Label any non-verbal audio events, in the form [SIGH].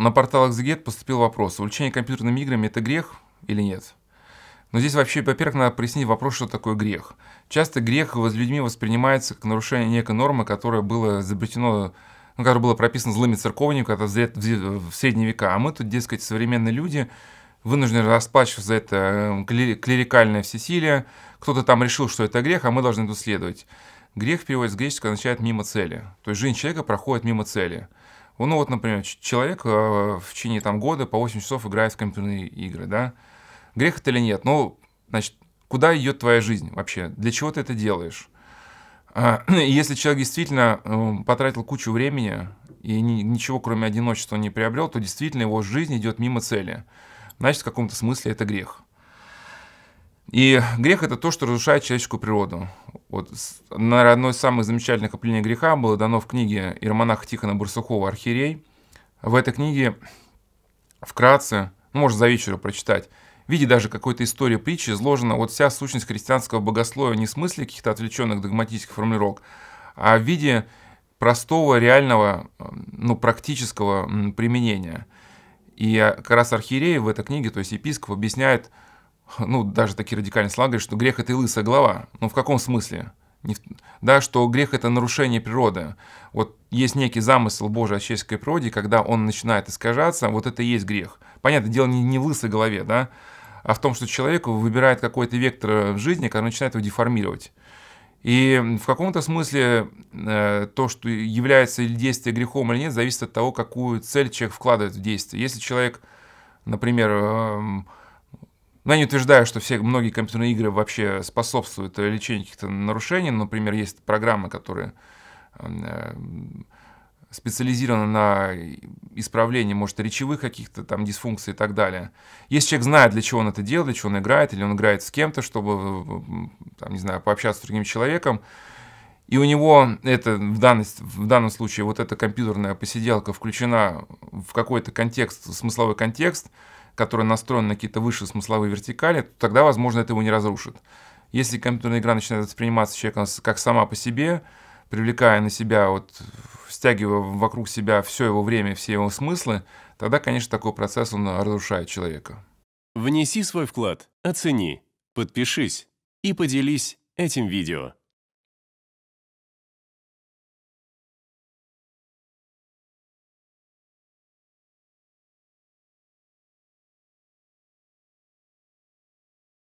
на портал Exeget поступил вопрос, увлечение компьютерными играми – это грех или нет? Но здесь вообще, во-первых, надо прояснить вопрос, что такое грех. Часто грех с людьми воспринимается как нарушение некой нормы, которая была изобретена, ну, которая была прописана злыми церковниками в средние века. А мы тут, дескать, современные люди вынуждены расплачиваться за это эм, клерикальное всесилие. Кто-то там решил, что это грех, а мы должны это следовать. Грех переводится с греческого означает «мимо цели». То есть жизнь человека проходит мимо цели – ну, ну вот, например, человек э, в течение там, года по 8 часов играет в компьютерные игры, да? Грех это или нет? Ну, значит, куда идет твоя жизнь вообще? Для чего ты это делаешь? А, [CLEARS THROAT] если человек действительно эм, потратил кучу времени и ничего кроме одиночества не приобрел, то действительно его жизнь идет мимо цели. Значит, в каком-то смысле это грех. И грех – это то, что разрушает человеческую природу. Вот, наверное, одно из самых замечательных определений греха было дано в книге Ирмонаха Тихона Бурсухова «Архиерей». В этой книге вкратце, ну, можно за вечера прочитать, в виде даже какой-то истории притчи изложена вот вся сущность христианского богословия не в смысле каких-то отвлеченных догматических формулировок, а в виде простого, реального, ну, практического применения. И а, как раз архиерей в этой книге, то есть епископ, объясняет, ну, даже такие радикальные слова говорят, что грех – это и лысая голова. Ну, в каком смысле? Не, да, что грех – это нарушение природы. Вот есть некий замысел Божий о человеческой природе, когда он начинает искажаться, вот это и есть грех. Понятно, дело, не, не в лысой голове, да, а в том, что человек выбирает какой-то вектор в жизни, когда начинает его деформировать. И в каком-то смысле э, то, что является действие грехом или нет, зависит от того, какую цель человек вкладывает в действие. Если человек, например, э, но я не утверждаю, что все, многие компьютерные игры вообще способствуют лечению каких-то нарушений. Например, есть программы, которые э, специализированы на исправлении, может, речевых каких-то там дисфункций и так далее. Если человек знает, для чего он это делает, для чего он играет, или он играет с кем-то, чтобы, э, там, не знаю, пообщаться с другим человеком, и у него это в, данность, в данном случае вот эта компьютерная посиделка включена в какой-то контекст, смысловой контекст – которая настроена на какие-то высшие смысловые вертикали, то тогда, возможно, это его не разрушит. Если компьютерная игра начинает восприниматься человеком как сама по себе, привлекая на себя, вот, стягивая вокруг себя все его время, все его смыслы, тогда, конечно, такой процесс, он разрушает человека. Внеси свой вклад, оцени, подпишись и поделись этим видео.